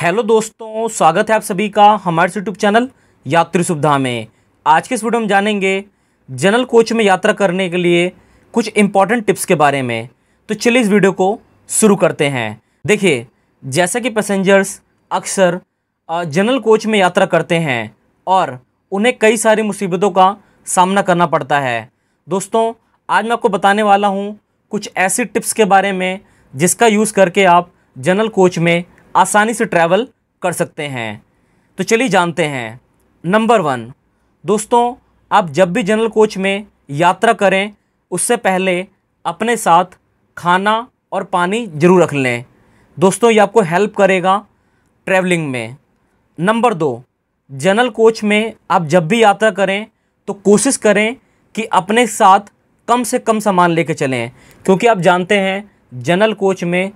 hello दोस्तों स्वागत है आप सभी का हमारे यूट्यूब चैनल यात्री सुविधा में आज के इस वीडियो में जानेंगे जनरल कोच में यात्रा करने के लिए कुछ इंपॉर्टेंट टिप्स के बारे में तो चलिए इस वीडियो को शुरू करते हैं देखिए जैसा कि पैसेंजर्स अक्सर जनरल कोच में यात्रा करते हैं और उन्हें कई सारी मुसीबतों का सामना करना पड़ता है दोस्तों आज मैं आपको बताने वाला हूँ कुछ ऐसी टिप्स के बारे में जिसका यूज़ करके आप जनरल कोच में आसानी से ट्रैवल कर सकते हैं तो चलिए जानते हैं नंबर वन दोस्तों आप जब भी जनरल कोच में यात्रा करें उससे पहले अपने साथ खाना और पानी ज़रूर रख लें दोस्तों ये आपको हेल्प करेगा ट्रैवलिंग में नंबर दो जनरल कोच में आप जब भी यात्रा करें तो कोशिश करें कि अपने साथ कम से कम सामान लेकर चलें क्योंकि आप जानते हैं जनरल कोच में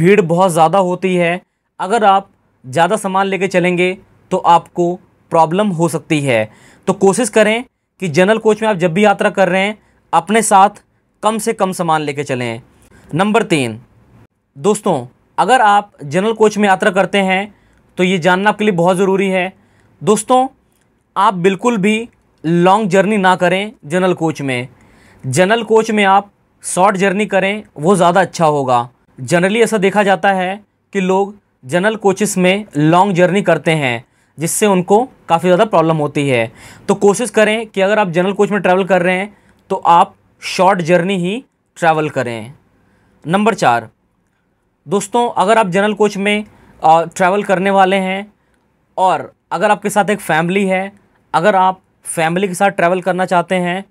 भीड़ बहुत ज़्यादा होती है अगर आप ज़्यादा सामान लेके चलेंगे तो आपको प्रॉब्लम हो सकती है तो कोशिश करें कि जनरल कोच में आप जब भी यात्रा कर रहे हैं अपने साथ कम से कम सामान लेके चलें नंबर तीन दोस्तों अगर आप जनरल कोच में यात्रा करते हैं तो ये जानना आपके लिए बहुत ज़रूरी है दोस्तों आप बिल्कुल भी लॉन्ग जर्नी ना करें जनरल कोच में जनरल कोच में आप शॉर्ट जर्नी करें वो ज़्यादा अच्छा होगा जनरली ऐसा देखा जाता है कि लोग जनरल कोचेस में लॉन्ग जर्नी करते हैं जिससे उनको काफ़ी ज़्यादा प्रॉब्लम होती है तो कोशिश करें कि अगर आप जनरल कोच में ट्रैवल कर रहे हैं तो आप शॉर्ट जर्नी ही ट्रैवल करें नंबर चार दोस्तों अगर आप जनरल कोच में ट्रैवल करने वाले हैं और अगर आपके साथ एक फैमिली है अगर आप फैमिली के साथ ट्रैवल करना चाहते हैं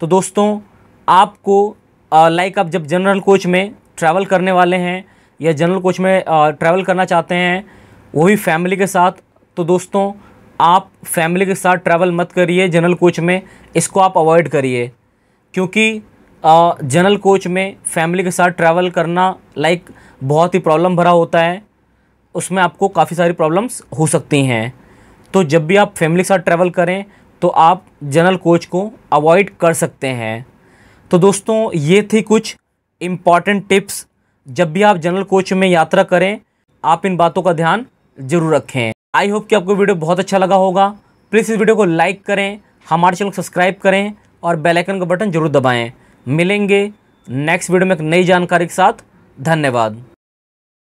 तो दोस्तों आपको लाइक आप जब जनरल कोच में ट्रैवल करने वाले हैं या जनरल कोच में ट्रैवल करना चाहते हैं वो भी फैमिली के साथ तो दोस्तों आप फैमिली के साथ ट्रैवल मत करिए जनरल कोच में इसको आप अवॉइड करिए क्योंकि जनरल कोच में फैमिली के साथ ट्रैवल करना लाइक बहुत ही प्रॉब्लम भरा होता है उसमें आपको काफ़ी सारी प्रॉब्लम्स हो सकती हैं तो जब भी आप फैमिली के साथ ट्रैवल करें तो आप जनरल कोच को अवॉइड कर सकते हैं तो दोस्तों ये थी कुछ इम्पॉर्टेंट टिप्स जब भी आप जनरल कोच में यात्रा करें आप इन बातों का ध्यान जरूर रखें आई होप कि आपको वीडियो बहुत अच्छा लगा होगा प्लीज़ इस वीडियो को लाइक करें हमारे चैनल को सब्सक्राइब करें और बेलाइकन का बटन जरूर दबाएँ मिलेंगे नेक्स्ट वीडियो में एक नई जानकारी के साथ धन्यवाद